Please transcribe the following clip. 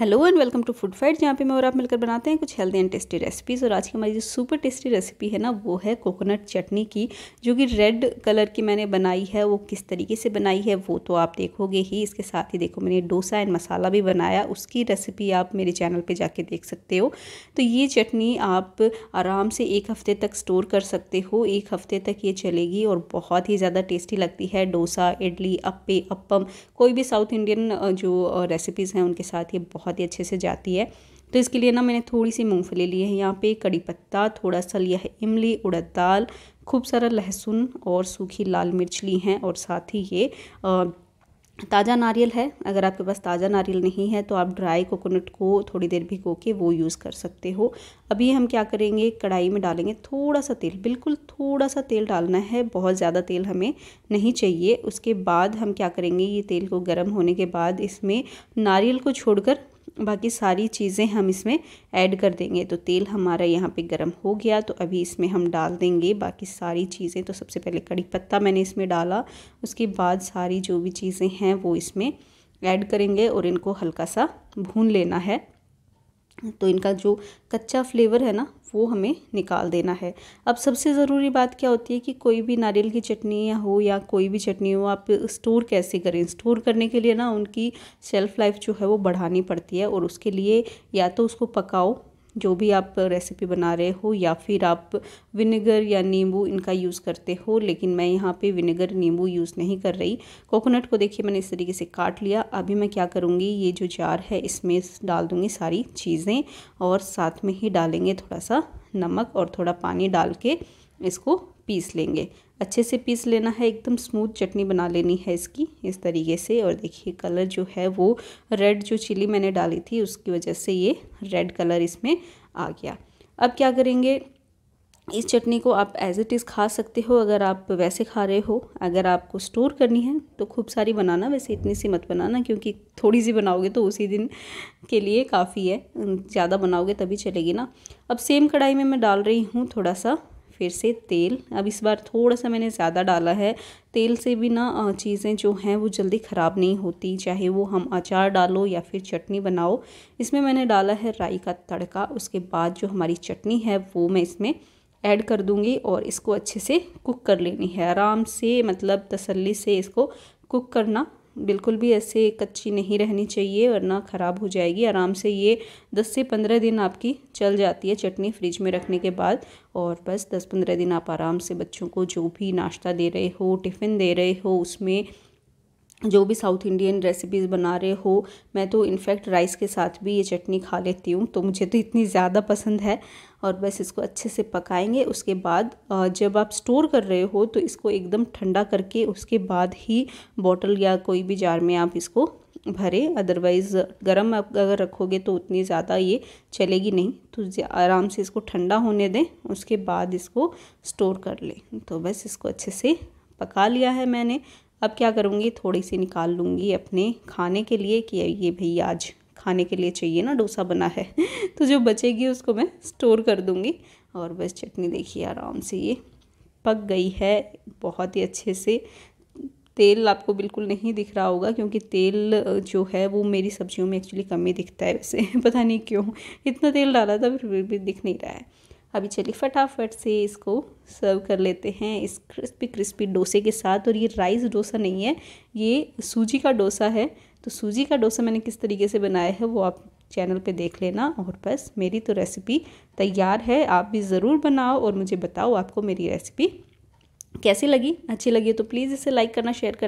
hello and welcome to food fight जहाँ पे मैं और आप मिलकर बनाते हैं कुछ हेल्दी एंड टेस्टी रेसिपीज़ और आज की हमारी जो सुपर टेस्टी रेसिपी है ना वो है कोकोनट चटनी की जो कि रेड कलर की मैंने बनाई है वो किस तरीके से बनाई है वो तो आप देखोगे ही इसके साथ ही देखो मैंने डोसा एंड मसाला भी बनाया उसकी रेसिपी आप मेरे चैनल पर जाके देख सकते हो तो ये चटनी आप आराम से एक हफ़्ते तक स्टोर कर सकते हो एक हफ़्ते तक ये चलेगी और बहुत ही ज़्यादा टेस्टी लगती है डोसा इडली अप्पे अप्पम कोई भी साउथ इंडियन जो रेसिपीज़ हैं उनके साथ ये बहुत बहुत ही अच्छे से जाती है तो इसके लिए ना मैंने थोड़ी सी मूंगफली ली है यहाँ पे कड़ी पत्ता थोड़ा सा लिया है इमली उड़द दाल खूब सारा लहसुन और सूखी लाल मिर्च ली हैं और साथ ही ये ताज़ा नारियल है अगर आपके पास ताज़ा नारियल नहीं है तो आप ड्राई कोकोनट को थोड़ी देर भिगो के वो यूज़ कर सकते हो अभी हम क्या करेंगे कढ़ाई में डालेंगे थोड़ा सा तेल बिल्कुल थोड़ा सा तेल डालना है बहुत ज़्यादा तेल हमें नहीं चाहिए उसके बाद हम क्या करेंगे ये तेल को गर्म होने के बाद इसमें नारियल को छोड़कर बाकी सारी चीज़ें हम इसमें ऐड कर देंगे तो तेल हमारा यहाँ पे गर्म हो गया तो अभी इसमें हम डाल देंगे बाकी सारी चीज़ें तो सबसे पहले कड़ी पत्ता मैंने इसमें डाला उसके बाद सारी जो भी चीज़ें हैं वो इसमें ऐड करेंगे और इनको हल्का सा भून लेना है तो इनका जो कच्चा फ्लेवर है ना वो हमें निकाल देना है अब सबसे ज़रूरी बात क्या होती है कि कोई भी नारियल की चटनी या हो या कोई भी चटनी हो आप स्टोर कैसे करें स्टोर करने के लिए ना उनकी शेल्फ़ लाइफ जो है वो बढ़ानी पड़ती है और उसके लिए या तो उसको पकाओ जो भी आप रेसिपी बना रहे हो या फिर आप विनेगर या नींबू इनका यूज़ करते हो लेकिन मैं यहाँ पे विनेगर नींबू यूज़ नहीं कर रही कोकोनट को देखिए मैंने इस तरीके से काट लिया अभी मैं क्या करूँगी ये जो जार है इसमें डाल दूँगी सारी चीज़ें और साथ में ही डालेंगे थोड़ा सा नमक और थोड़ा पानी डाल के इसको पीस लेंगे अच्छे से पीस लेना है एकदम स्मूथ चटनी बना लेनी है इसकी इस तरीके से और देखिए कलर जो है वो रेड जो चिली मैंने डाली थी उसकी वजह से ये रेड कलर इसमें आ गया अब क्या करेंगे इस चटनी को आप एज इट इज़ खा सकते हो अगर आप वैसे खा रहे हो अगर आपको स्टोर करनी है तो खूब सारी बनाना वैसे इतनी सी मत बनाना क्योंकि थोड़ी सी बनाओगे तो उसी दिन के लिए काफ़ी है ज़्यादा बनाओगे तभी चलेगी ना अब सेम कढ़ाई में मैं डाल रही हूँ थोड़ा सा फिर से तेल अब इस बार थोड़ा सा मैंने ज़्यादा डाला है तेल से भी ना चीज़ें जो हैं वो जल्दी ख़राब नहीं होती चाहे वो हम अचार डालो या फिर चटनी बनाओ इसमें मैंने डाला है राई का तड़का उसके बाद जो हमारी चटनी है वो मैं इसमें ऐड कर दूंगी और इसको अच्छे से कुक कर लेनी है आराम से मतलब तसल्ली से इसको कुक करना बिल्कुल भी ऐसे कच्ची नहीं रहनी चाहिए वरना ख़राब हो जाएगी आराम से ये 10 से 15 दिन आपकी चल जाती है चटनी फ्रिज में रखने के बाद और बस 10-15 दिन आप आराम से बच्चों को जो भी नाश्ता दे रहे हो टिफ़िन दे रहे हो उसमें जो भी साउथ इंडियन रेसिपीज़ बना रहे हो मैं तो इनफैक्ट राइस के साथ भी ये चटनी खा लेती हूँ तो मुझे तो इतनी ज़्यादा पसंद है और बस इसको अच्छे से पकाएंगे उसके बाद जब आप स्टोर कर रहे हो तो इसको एकदम ठंडा करके उसके बाद ही बॉटल या कोई भी जार में आप इसको भरें अदरवाइज़ गर्म आप अगर रखोगे तो उतनी ज़्यादा ये चलेगी नहीं तो आराम से इसको ठंडा होने दें उसके बाद इसको स्टोर कर लें तो बस इसको अच्छे से पका लिया है मैंने अब क्या करूँगी थोड़ी सी निकाल लूँगी अपने खाने के लिए कि ये भई आज खाने के लिए चाहिए ना डोसा बना है तो जो बचेगी उसको मैं स्टोर कर दूँगी और बस चटनी देखिए आराम से ये पक गई है बहुत ही अच्छे से तेल आपको बिल्कुल नहीं दिख रहा होगा क्योंकि तेल जो है वो मेरी सब्जियों में एक्चुअली कम ही दिखता है वैसे पता नहीं क्यों इतना तेल डाला था फिर भी दिख नहीं रहा है अभी चलिए फटाफट से इसको सर्व कर लेते हैं इस क्रिस्पी क्रिस्पी डोसे के साथ और ये राइस डोसा नहीं है ये सूजी का डोसा है तो सूजी का डोसा मैंने किस तरीके से बनाया है वो आप चैनल पे देख लेना और बस मेरी तो रेसिपी तैयार है आप भी ज़रूर बनाओ और मुझे बताओ आपको मेरी रेसिपी कैसी लगी अच्छी लगी तो प्लीज़ इसे लाइक करना शेयर करना